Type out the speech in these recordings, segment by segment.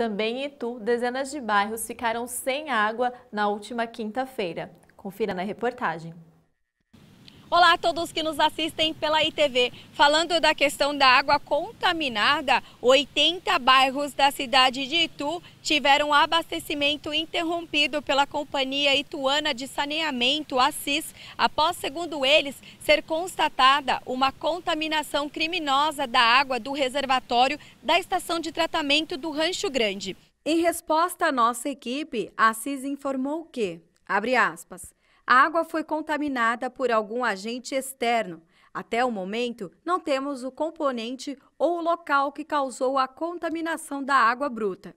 Também em Itu, dezenas de bairros ficaram sem água na última quinta-feira. Confira na reportagem. Olá a todos que nos assistem pela ITV. Falando da questão da água contaminada, 80 bairros da cidade de Itu tiveram abastecimento interrompido pela Companhia Ituana de Saneamento, (Assis) após, segundo eles, ser constatada uma contaminação criminosa da água do reservatório da estação de tratamento do Rancho Grande. Em resposta à nossa equipe, a CIS informou que, abre aspas, a água foi contaminada por algum agente externo. Até o momento, não temos o componente ou o local que causou a contaminação da água bruta.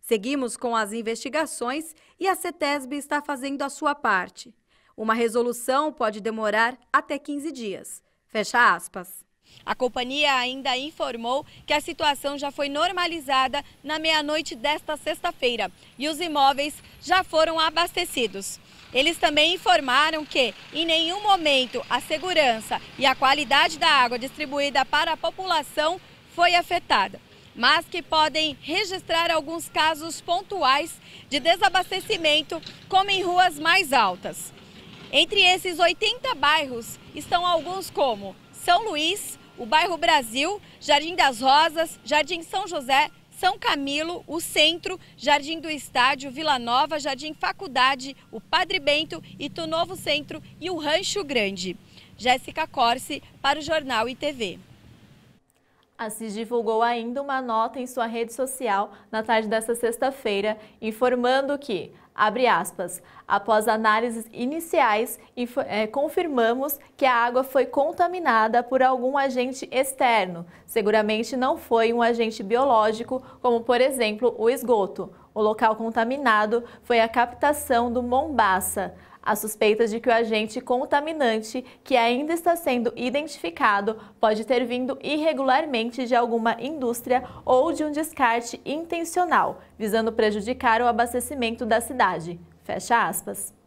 Seguimos com as investigações e a CETESB está fazendo a sua parte. Uma resolução pode demorar até 15 dias. Fecha aspas. A companhia ainda informou que a situação já foi normalizada na meia-noite desta sexta-feira e os imóveis já foram abastecidos. Eles também informaram que, em nenhum momento, a segurança e a qualidade da água distribuída para a população foi afetada, mas que podem registrar alguns casos pontuais de desabastecimento, como em ruas mais altas. Entre esses 80 bairros estão alguns como São Luís, o bairro Brasil, Jardim das Rosas, Jardim São José, são Camilo, o Centro, Jardim do Estádio, Vila Nova, Jardim Faculdade, o Padre Bento, Itu Novo Centro e o Rancho Grande. Jéssica Corse para o Jornal e TV. Assis divulgou ainda uma nota em sua rede social na tarde desta sexta-feira, informando que, abre aspas, após análises iniciais, é, confirmamos que a água foi contaminada por algum agente externo. Seguramente não foi um agente biológico, como por exemplo o esgoto. O local contaminado foi a captação do Mombaça. Há suspeitas de que o agente contaminante, que ainda está sendo identificado, pode ter vindo irregularmente de alguma indústria ou de um descarte intencional, visando prejudicar o abastecimento da cidade. Fecha aspas.